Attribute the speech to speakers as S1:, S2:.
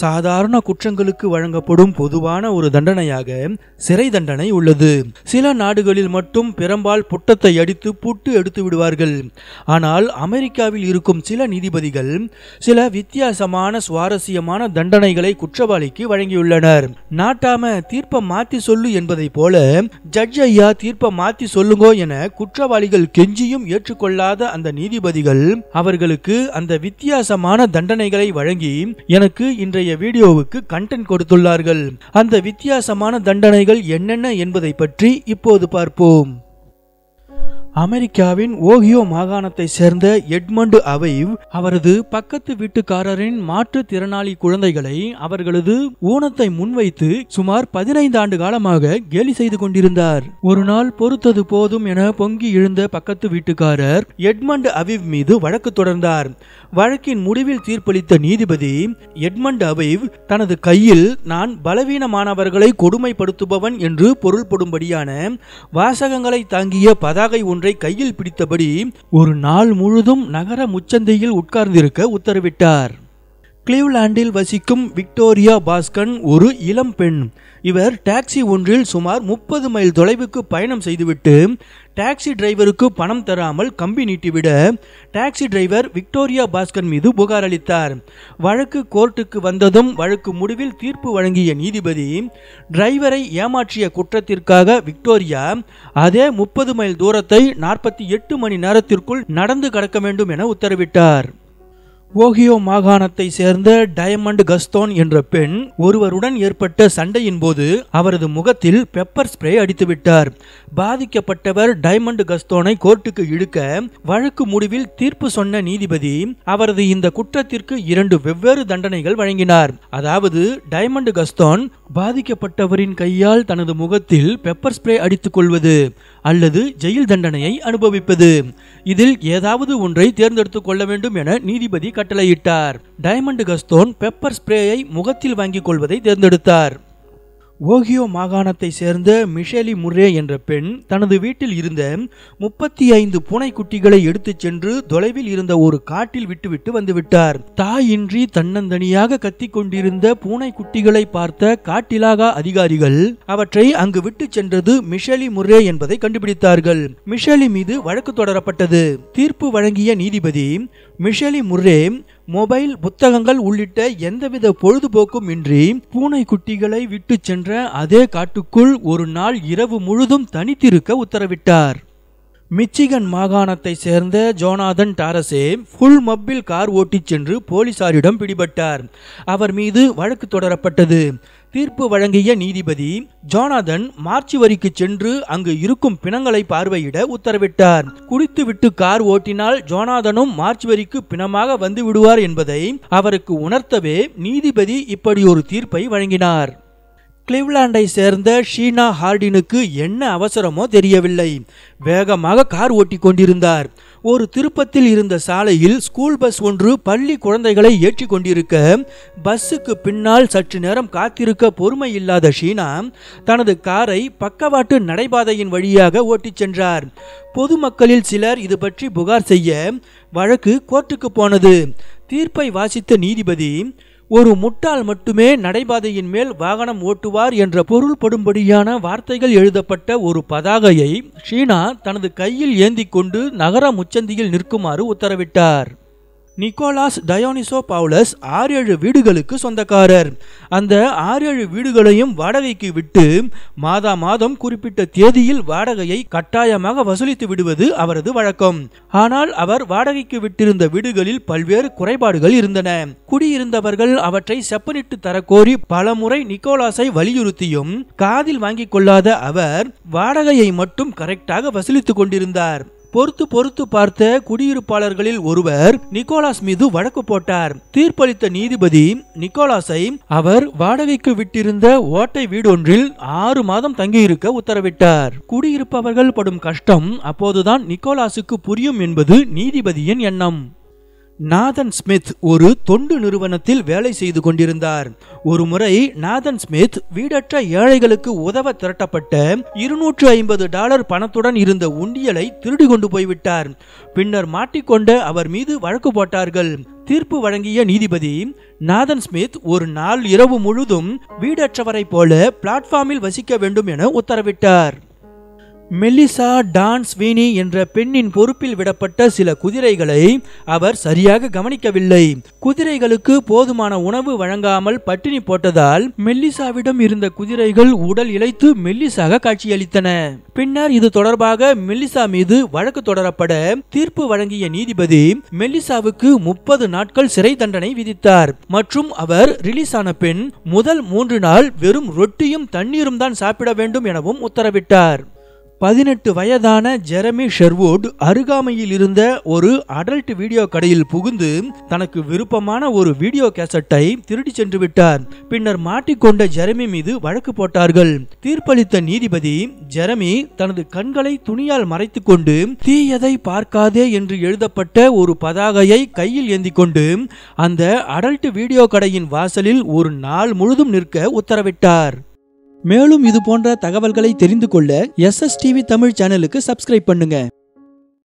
S1: சாதாரண குற்றங்களுக்கு வழங்கப்படும் பொதுவான ஒரு தண்டனையாக சிறை தண்டனை உள்ளது சில நாடுகளில் மட்டும் பெரும்பால் புட்டத்தை அடித்து புட்டு எடுத்து விடுவார்கள் ஆனால் அமெரிக்காவில் இருக்கும் சில நீதிபதிகள் சில வித்தியாசமான சுவாரஸ்யமான தண்டனைகளை குற்றவாளிக்கு வழங்கியுள்ளனர் நாட்டாம தீர்ப்பை மாற்றி சொல்லு என்பதைப் போல ஜட்ஜ் ஐயா தீர்ப்பை மாத்தி சொல்லுங்கோ என குற்றவாளிகள் கெஞ்சியும் ஏற்றுக்கொள்ளாத அந்த நீதிபதிகள் அவர்களுக்கு அந்த வித்தியாசமான தண்டனைகளை வழங்கி எனக்கு இன்றைய வீடியோவுக்கு கண்டென்ட் கொடுத்துள்ளார்கள் அந்த வித்தியாசமான தண்டனைகள் என்னென்ன என்பதை பற்றி இப்போது பார்ப்போம் அமெரிக்காவின் ஓஹியோ மாகாணத்தை சேர்ந்த எட்மண்டு அவைவ் அவரது பக்கத்து வீட்டுக்காரரின் மாற்றுத்திறனாளி குழந்தைகளை அவர்களது ஊனத்தை முன்வைத்து சுமார் பதினைந்து ஆண்டு காலமாக கேலி செய்து கொண்டிருந்தார் ஒரு நாள் பொறுத்தது போதும் என பொங்கி எழுந்த பக்கத்து வீட்டுக்காரர் எட்மண்ட் அவிவ் மீது வழக்கு தொடர்ந்தார் வழக்கின் முடிவில் தீர்ப்பளித்த நீதிபதி எட்மண்ட் அவிவ் தனது கையில் நான் பலவீனமானவர்களை கொடுமைப்படுத்துபவன் என்று பொருள்படும்படியான வாசகங்களை தாங்கிய பதாகை ஒன்றை ஒன்றை கையில் பிடித்தபடி ஒரு நாள் முழுதும் நகர முச்சந்தையில் உட்கார்ந்திருக்க உத்தரவிட்டார் கிளீவ்லாண்டில் வசிக்கும் விக்டோரியா பாஸ்கன் ஒரு இளம் பெண் இவர் டாக்ஸி ஒன்றில் சுமார் முப்பது மைல் தொலைவுக்கு பயணம் செய்துவிட்டு டாக்ஸி டிரைவருக்கு பணம் தராமல் கம்பி நீட்டிவிட டாக்ஸி டிரைவர் விக்டோரியா பாஸ்கர் மீது புகார் அளித்தார் வழக்கு கோர்ட்டுக்கு வந்ததும் வழக்கு முடிவில் தீர்ப்பு வழங்கிய நீதிபதி டிரைவரை ஏமாற்றிய குற்றத்திற்காக விக்டோரியா அதே முப்பது மைல் தூரத்தை நாற்பத்தி எட்டு மணி நேரத்திற்குள் நடந்து கடக்க வேண்டும் என உத்தரவிட்டார் ஓஹியோ மாகாணத்தை சேர்ந்த டயமண்ட் கஸ்தோன் என்ற பெண் ஒருவருடன் ஏற்பட்ட சண்டையின் போது அவரது முகத்தில் பெப்பர் ஸ்ப்ரே அடித்துவிட்டார் பாதிக்கப்பட்டவர் டயமண்ட் கஸ்தோனை கோர்ட்டுக்கு இழுக்க வழக்கு முடிவில் தீர்ப்பு சொன்ன நீதிபதி அவரது இந்த குற்றத்திற்கு இரண்டு வெவ்வேறு தண்டனைகள் வழங்கினார் அதாவது டயமண்ட் கஸ்தோன் பாதிக்கப்பட்டவரின் கையால் தனது முகத்தில் பெப்பர் ஸ்ப்ரே அடித்துக் கொள்வது அல்லது ஜெயில் தண்டனையை அனுபவிப்பது இதில் ஏதாவது ஒன்றை தேர்ந்தெடுத்துக் கொள்ள வேண்டும் என நீதிபதி கட்டளையிட்டார் டைமண்ட் கஸ்தோன் பெப்பர் ஸ்ப்ரேயை முகத்தில் வாங்கிக் கொள்வதை தேர்ந்தெடுத்தார் ஓகியோ மாகாணத்தை சேர்ந்த மிஷேலி முர்ரே என்ற பெண் தனது வீட்டில் இருந்த முப்பத்தி ஐந்து பூனைக்குட்டிகளை எடுத்துச் சென்று தொலைவில் இருந்த ஒரு காட்டில் விட்டுவிட்டு வந்துவிட்டார் தாயின்றி தன்னந்தனியாக கத்தி கொண்டிருந்த பூனைக்குட்டிகளை பார்த்த காட்டிலாகா அதிகாரிகள் அவற்றை அங்கு விட்டு சென்றது மிஷேலி முர்ரே என்பதை கண்டுபிடித்தார்கள் மிஷேலி மீது வழக்கு தொடரப்பட்டது தீர்ப்பு வழங்கிய நீதிபதி மிஷேலி முர்ரே மொபைல் புத்தகங்கள் உள்ளிட்ட எந்தவித பொழுதுபோக்கும் இன்றி பூனை குட்டிகளை விட்டு சென்ற அதே காட்டுக்குள் ஒரு நாள் இரவு முழுதும் தனித்திருக்க உத்தரவிட்டார் மிச்சிகன் மாகாணத்தை சேர்ந்த ஜோனாதன் டாரசே ஃபுல் மப்பில் கார் ஓட்டிச் சென்று போலீசாரிடம் பிடிபட்டார் அவர் மீது வழக்கு தொடரப்பட்டது தீர்ப்பு வழங்கிய நீதிபதி ஜோனாதன் மார்ச் வரிக்கு சென்று அங்கு இருக்கும் பிணங்களை பார்வையிட உத்தரவிட்டார் குடித்துவிட்டு கார் ஓட்டினால் ஜோனாதனும் மார்ச் வரிக்கு பிணமாக வந்து விடுவார் என்பதை அவருக்கு உணர்த்தவே நீதிபதி இப்படி ஒரு தீர்ப்பை வழங்கினார் கிளிவ்லாண்டை சேர்ந்த ஷீனா ஹார்டினுக்கு என்ன அவசரமோ தெரியவில்லை வேகமாக கார் ஓட்டி கொண்டிருந்தார் ஒரு திருப்பத்தில் இருந்த சாலையில் ஸ்கூல் பஸ் ஒன்று பள்ளி குழந்தைகளை ஏற்றி கொண்டிருக்க பஸ்ஸுக்கு பின்னால் சற்று நேரம் காத்திருக்க பொறுமை இல்லாத ஷீனா தனது காரை பக்கவாட்டு நடைபாதையின் வழியாக ஓட்டிச் சென்றார் பொதுமக்களில் சிலர் இது பற்றி புகார் செய்ய வழக்கு கோர்ட்டுக்கு போனது தீர்ப்பை வாசித்த நீதிபதி ஒரு முட்டாள் மட்டுமே நடைபாதையின் மேல் வாகனம் ஓட்டுவார் என்ற பொருள்படும்படியான வார்த்தைகள் எழுதப்பட்ட ஒரு பதாகையை ஷீனா தனது கையில் ஏந்தி கொண்டு நகர முச்சந்தியில் நிற்குமாறு உத்தரவிட்டார் நிக்கோலாஸ் டயோனிசோ பவுலஸ் ஆறேழு வீடுகளுக்கு சொந்தக்காரர் அந்த ஆறேழு வீடுகளையும் வாடகைக்கு விட்டு மாதா மாதம் குறிப்பிட்ட தேதியில் வாடகையை கட்டாயமாக வசூலித்து விடுவது அவரது வழக்கம் ஆனால் அவர் வாடகைக்கு விட்டிருந்த வீடுகளில் பல்வேறு குறைபாடுகள் இருந்தன குடியிருந்தவர்கள் அவற்றை செப்பனிட்டு தரக்கோரி பலமுறை நிக்கோலாஸை வலியுறுத்தியும் காதில் வாங்கிக் கொள்ளாத அவர் வாடகையை மட்டும் கரெக்டாக வசூலித்துக் கொண்டிருந்தார் பொறுத்து பொறுத்து பார்த்த குடியிருப்பாளர்களில் ஒருவர் நிக்கோலாஸ் மீது வழக்கு போட்டார் தீர்ப்பளித்த நீதிபதி நிக்கோலாஸை அவர் வாடகைக்கு விட்டிருந்த ஓட்டை வீடொன்றில் ஆறு மாதம் தங்கியிருக்க உத்தரவிட்டார் குடியிருப்பவர்கள் படும் கஷ்டம் அப்போதுதான் நிக்கோலாஸுக்கு புரியும் என்பது நீதிபதியின் எண்ணம் நாதன் ஸ்மித் ஒரு தொண்டு நிறுவனத்தில் வேலை செய்து கொண்டிருந்தார் ஒரு முறை நாதன் ஸ்மித் வீடற்ற ஏழைகளுக்கு உதவ திரட்டப்பட்ட இருநூற்று ஐம்பது டாலர் பணத்துடன் இருந்த உண்டியலை திருடி கொண்டு போய்விட்டார் பின்னர் மாட்டிக்கொண்ட அவர் மீது வழக்கு போட்டார்கள் தீர்ப்பு வழங்கிய நீதிபதி நாதன் ஸ்மித் ஒரு நாள் இரவு முழுதும் வீடற்றவரை போல பிளாட்ஃபார்மில் வசிக்க வேண்டும் என உத்தரவிட்டார் மெல்லிசா டான்ஸ் வீனி என்ற பெண்ணின் பொறுப்பில் விடப்பட்ட சில குதிரைகளை அவர் சரியாக கவனிக்கவில்லை குதிரைகளுக்கு போதுமான உணவு வழங்காமல் பட்டினி போட்டதால் மெல்லிசாவிடம் இருந்த குதிரைகள் உடல் இழைத்து மெல்லிசாக காட்சியளித்தன பின்னர் இது தொடர்பாக மெல்லிசா மீது வழக்கு தொடரப்பட தீர்ப்பு வழங்கிய நீதிபதி மெல்லிசாவுக்கு முப்பது நாட்கள் சிறை தண்டனை விதித்தார் மற்றும் அவர் ரிலீஸ் ஆன பின் முதல் மூன்று நாள் வெறும் ரொட்டியும் தண்ணீரும் தான் சாப்பிட வேண்டும் எனவும் உத்தரவிட்டார் பதினெட்டு வயதான ஜெரமி ஷெர்வுட் அருகாமையில் இருந்த ஒரு அடல்ட் வீடியோ கடையில் புகுந்து தனக்கு விருப்பமான ஒரு வீடியோ கேசட்டை திருடி சென்று விட்டார் பின்னர் மாட்டிக்கொண்ட ஜெரமி மீது வழக்கு போட்டார்கள் தீர்ப்பளித்த நீதிபதி ஜெரமி தனது கண்களை துணியால் மறைத்து கொண்டு தீயதை பார்க்காதே என்று எழுதப்பட்ட ஒரு பதாகையை கையில் ஏந்தி கொண்டு அந்த அடல்ட் வீடியோ கடையின் வாசலில் ஒரு நாள் முழுதும் நிற்க உத்தரவிட்டார் மேலும் இது போன்ற தகவல்களை தெரிந்து கொள்ள டிவி தமிழ் சேனலுக்கு சப்ஸ்கிரைப் பண்ணுங்க